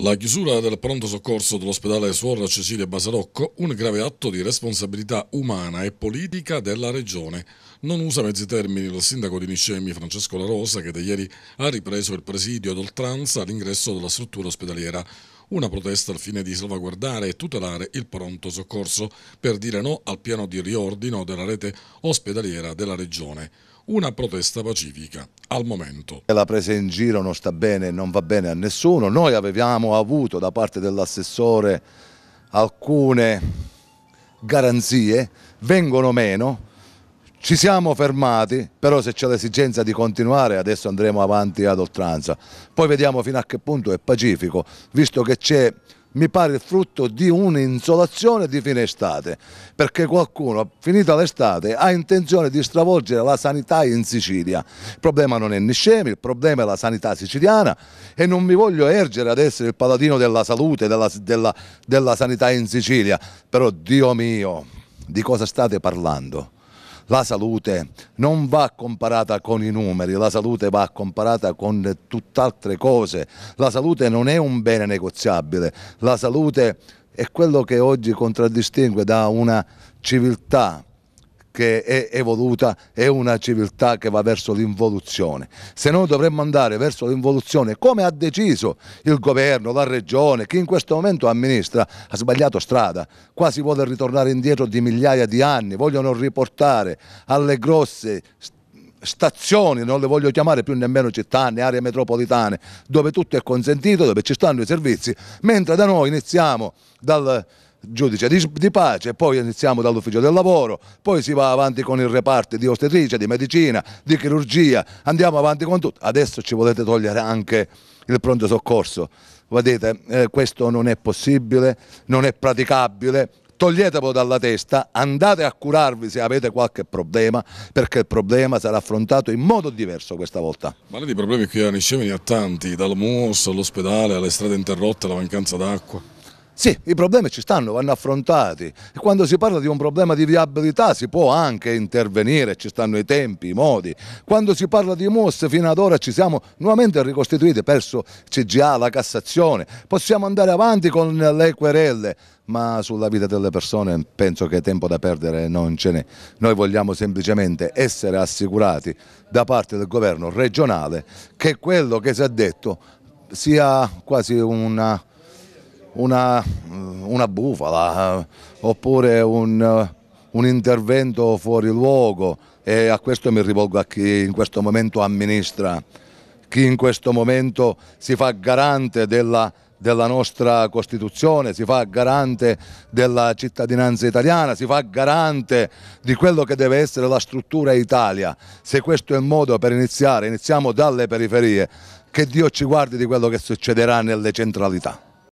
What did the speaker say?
La chiusura del pronto soccorso dell'ospedale Suor Cecilia Basarocco, un grave atto di responsabilità umana e politica della regione. Non usa mezzi termini il sindaco di Niscemi, Francesco La Rosa che da ieri ha ripreso il presidio ad oltranza all'ingresso della struttura ospedaliera. Una protesta al fine di salvaguardare e tutelare il pronto soccorso per dire no al piano di riordino della rete ospedaliera della regione una protesta pacifica al momento. La presa in giro non sta bene e non va bene a nessuno. Noi avevamo avuto da parte dell'assessore alcune garanzie, vengono meno, ci siamo fermati, però se c'è l'esigenza di continuare adesso andremo avanti ad oltranza. Poi vediamo fino a che punto è pacifico, visto che c'è mi pare il frutto di un'insolazione di fine estate, perché qualcuno, finita l'estate, ha intenzione di stravolgere la sanità in Sicilia. Il problema non è Niscemi, il problema è la sanità siciliana e non mi voglio ergere ad essere il paladino della salute, della, della, della sanità in Sicilia, però Dio mio, di cosa state parlando? la salute non va comparata con i numeri, la salute va comparata con tutt'altre cose, la salute non è un bene negoziabile, la salute è quello che oggi contraddistingue da una civiltà che è evoluta, è una civiltà che va verso l'involuzione. Se noi dovremmo andare verso l'involuzione, come ha deciso il governo, la regione, chi in questo momento amministra, ha sbagliato strada. Qua si vuole ritornare indietro di migliaia di anni, vogliono riportare alle grosse stazioni, non le voglio chiamare più nemmeno città né aree metropolitane, dove tutto è consentito, dove ci stanno i servizi, mentre da noi iniziamo dal giudice di, di, pace, poi iniziamo dall'ufficio del lavoro, poi si va avanti con il reparto di ostetricia, di medicina, di chirurgia, andiamo avanti con tutto. Adesso ci volete togliere anche il pronto soccorso. Vedete, eh, questo non è possibile, non è praticabile, toglietelo dalla testa, andate a curarvi se avete qualche problema, perché il problema sarà affrontato in modo diverso questa volta. Ma lei di problemi qui a Niscemini ha tanti, dal MUOS all'ospedale, alle strade interrotte, alla mancanza d'acqua. Sì, i problemi ci stanno, vanno affrontati. E quando si parla di un problema di viabilità si può anche intervenire, ci stanno i tempi, i modi. Quando si parla di MUS fino ad ora ci siamo nuovamente ricostituiti, perso CGA, la Cassazione. Possiamo andare avanti con le querelle, ma sulla vita delle persone penso che tempo da perdere non ce n'è. Noi vogliamo semplicemente essere assicurati da parte del governo regionale che quello che si è detto sia quasi una una, una bufala eh, oppure un, eh, un intervento fuori luogo e a questo mi rivolgo a chi in questo momento amministra, chi in questo momento si fa garante della della nostra Costituzione, si fa garante della cittadinanza italiana, si fa garante di quello che deve essere la struttura Italia. Se questo è il modo per iniziare, iniziamo dalle periferie, che Dio ci guardi di quello che succederà nelle centralità.